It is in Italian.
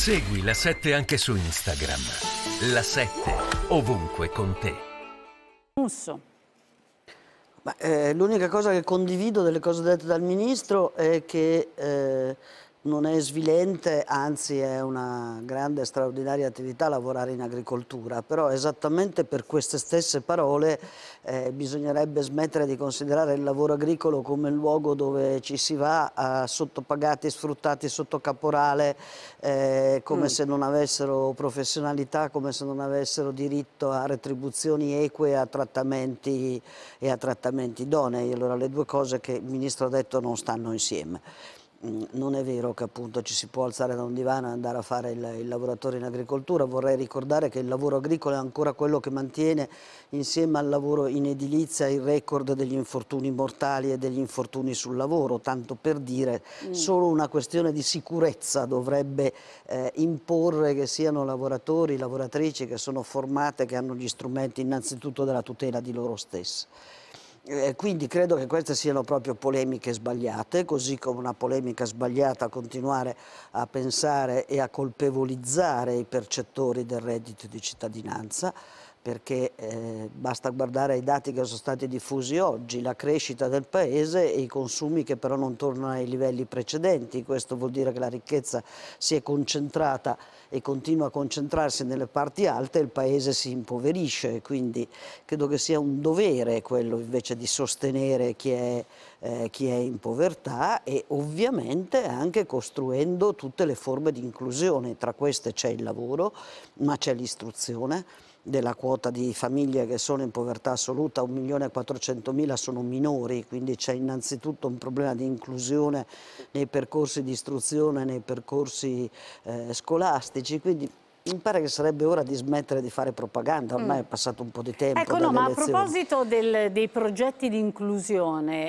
Segui la 7 anche su Instagram. La 7 ovunque con te. Musso. Eh, l'unica cosa che condivido delle cose dette dal ministro è che eh, non è svilente, anzi è una grande e straordinaria attività lavorare in agricoltura, però esattamente per queste stesse parole eh, bisognerebbe smettere di considerare il lavoro agricolo come il luogo dove ci si va a sottopagati, sfruttati sotto caporale, eh, come mm. se non avessero professionalità, come se non avessero diritto a retribuzioni eque a trattamenti, e a trattamenti idonei. Allora le due cose che il Ministro ha detto non stanno insieme. Mm, non è vero che appunto ci si può alzare da un divano e andare a fare il, il, lavoratore in agricoltura, vorrei ricordare che il lavoro agricolo è ancora quello che mantiene insieme al lavoro in edilizia il record degli infortuni mortali e degli infortuni sul lavoro, tanto per dire mm. solo una questione di sicurezza dovrebbe eh, imporre che siano lavoratori, lavoratrici che sono formate, che hanno gli strumenti innanzitutto della tutela di loro stessi. Eh, quindi credo che queste siano proprio polemiche sbagliate, così come una polemica sbagliata continuare a pensare e a colpevolizzare i percettori del reddito di cittadinanza perché eh, basta guardare ai dati che sono stati diffusi oggi, la crescita del paese e i consumi che però non tornano ai livelli precedenti, questo vuol dire che la ricchezza si è concentrata e continua a concentrarsi nelle parti alte e il paese si impoverisce, quindi credo che sia un dovere quello invece di sostenere chi è, eh, chi è in povertà e ovviamente anche costruendo tutte le forme di inclusione, tra queste c'è il lavoro ma c'è l'istruzione della quota di famiglie che sono in povertà assoluta, 1.400.000 sono minori, quindi c'è innanzitutto un problema di inclusione nei percorsi di istruzione, nei percorsi eh, scolastici, quindi mi pare che sarebbe ora di smettere di fare propaganda, ormai mm. è passato un po' di tempo. Ecco, no, ma a proposito del, dei progetti di inclusione,